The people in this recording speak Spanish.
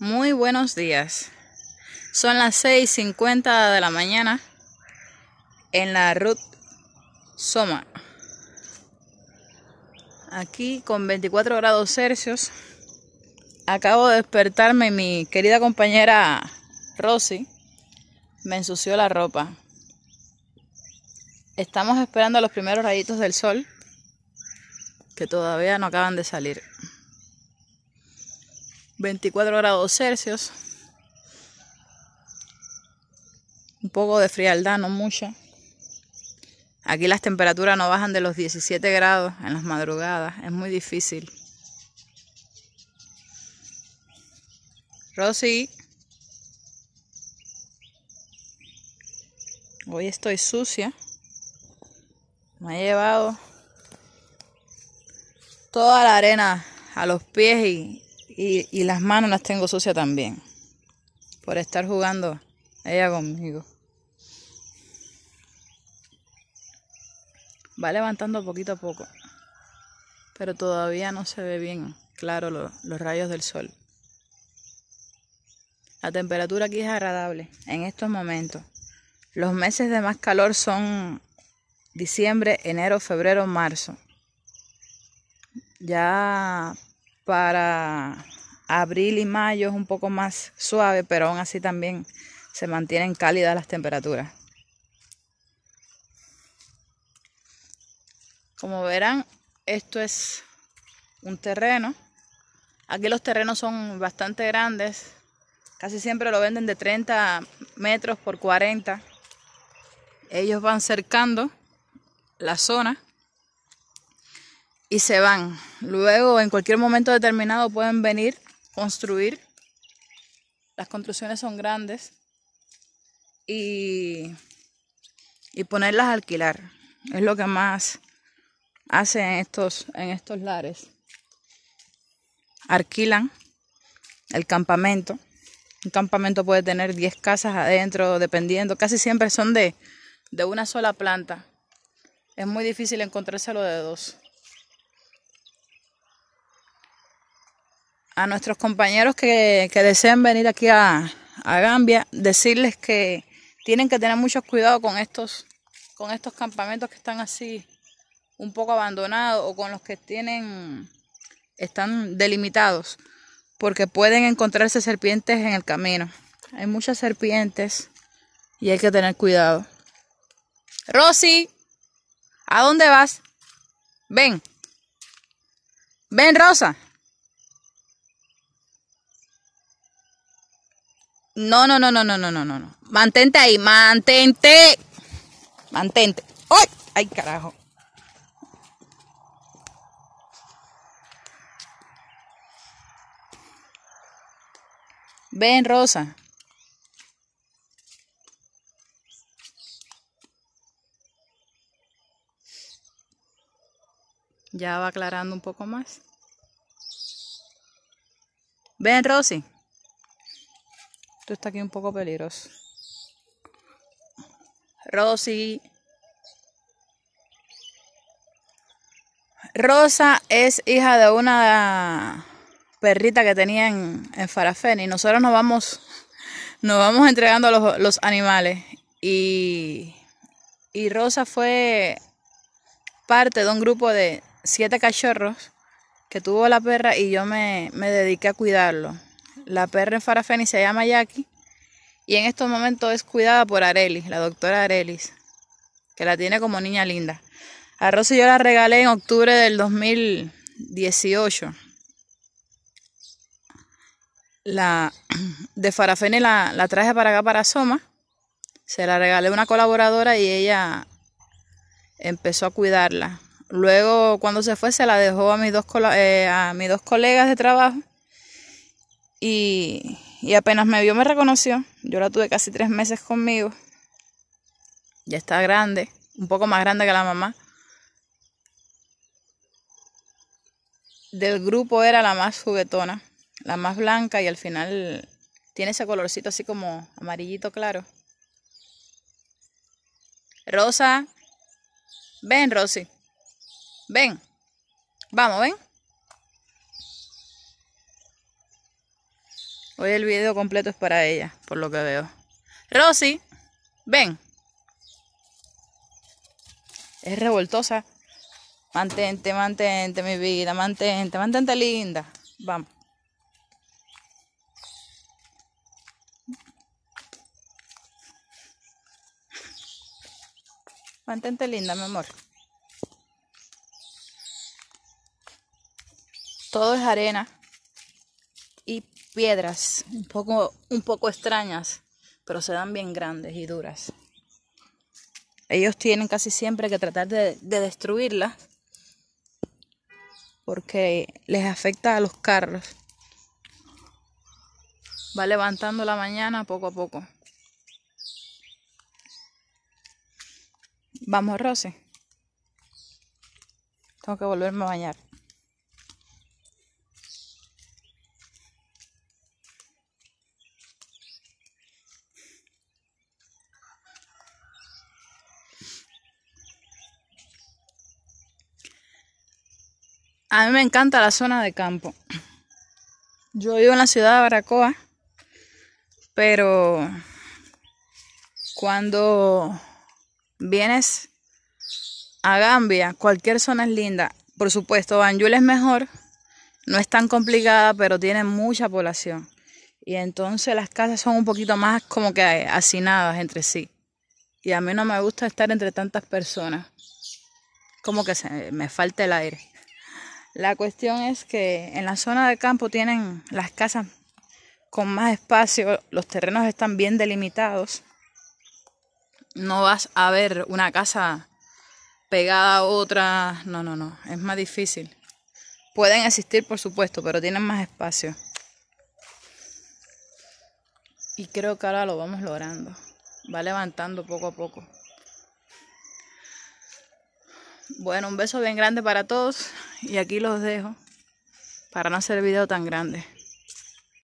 Muy buenos días. Son las 6.50 de la mañana en la Ruth Soma. Aquí con 24 grados Celsius. Acabo de despertarme mi querida compañera Rosy me ensució la ropa. Estamos esperando los primeros rayitos del sol que todavía no acaban de salir. 24 grados Celsius. Un poco de frialdad, no mucha. Aquí las temperaturas no bajan de los 17 grados en las madrugadas. Es muy difícil. Rosy. Hoy estoy sucia. Me ha llevado toda la arena a los pies y, y, y las manos las tengo sucias también. Por estar jugando ella conmigo. Va levantando poquito a poco. Pero todavía no se ve bien claro los rayos del sol. La temperatura aquí es agradable en estos momentos. Los meses de más calor son diciembre, enero, febrero, marzo. Ya para abril y mayo es un poco más suave, pero aún así también se mantienen cálidas las temperaturas. Como verán, esto es un terreno. Aquí los terrenos son bastante grandes. Casi siempre lo venden de 30 metros por 40. Ellos van cercando la zona y se van. Luego, en cualquier momento determinado, pueden venir, construir. Las construcciones son grandes. Y, y ponerlas a alquilar. Es lo que más hacen estos, en estos lares. Alquilan el campamento. Un campamento puede tener 10 casas adentro, dependiendo. Casi siempre son de, de una sola planta. Es muy difícil encontrárselo de dos. a nuestros compañeros que, desean venir aquí a, a, Gambia, decirles que tienen que tener mucho cuidado con estos, con estos campamentos que están así un poco abandonados o con los que tienen, están delimitados, porque pueden encontrarse serpientes en el camino. Hay muchas serpientes y hay que tener cuidado. Rosy, ¿a dónde vas? Ven. Ven, Rosa. No, no, no, no, no, no, no, no. no. Mantente ahí, mantente. Mantente. ¡Ay! ¡Ay, carajo! Ven, Rosa. Ya va aclarando un poco más. Ven, Rosy. Esto está aquí un poco peligroso. Rosy. Rosa es hija de una perrita que tenía en, Farafén y nosotros nos vamos, nos vamos entregando los, los animales. Y, y Rosa fue parte de un grupo de siete cachorros que tuvo la perra y yo me, me dediqué a cuidarlo. La perra en Farafeni se llama Jackie y en estos momentos es cuidada por Arelis, la doctora Arelis, que la tiene como niña linda. A Rosy yo la regalé en octubre del 2018. La de Farafeni la, la traje para acá para Soma. Se la regalé a una colaboradora y ella empezó a cuidarla. Luego, cuando se fue, se la dejó a mis dos, eh, a mis dos colegas de trabajo y, apenas me vio me reconoció. Yo la tuve casi tres meses conmigo. Ya está grande, un poco más grande que la mamá. Del grupo era la más juguetona, la más blanca y al final tiene ese colorcito así como amarillito claro. Rosa, ven Rosy, ven, vamos, ven. Hoy el video completo es para ella, por lo que veo. Rosy, ven. Es revoltosa. Mantente, mantente, mi vida, mantente, mantente linda. Vamos. Mantente linda, mi amor. Todo es arena y piedras un poco, un poco extrañas, pero se dan bien grandes y duras. Ellos tienen casi siempre que tratar de, de destruirlas porque les afecta a los carros. Va levantando la mañana poco a poco. Vamos, Rose Tengo que volverme a bañar. A mí me encanta la zona de campo. Yo vivo en la ciudad de Baracoa, pero cuando vienes a Gambia, cualquier zona es linda. Por supuesto, Banjul es mejor, no es tan complicada, pero tiene mucha población. Y entonces las casas son un poquito más como que hacinadas entre sí. Y a mí no me gusta estar entre tantas personas. Como que me falta el aire. La cuestión es que en la zona de campo tienen las casas con más espacio, los terrenos están bien delimitados. No vas a ver una casa pegada a otra, no, no, no, es más difícil. Pueden existir, por supuesto, pero tienen más espacio. Y creo que ahora lo vamos logrando. Va levantando poco a poco. Bueno, un beso bien grande para todos. Y aquí los dejo para no hacer video tan grande.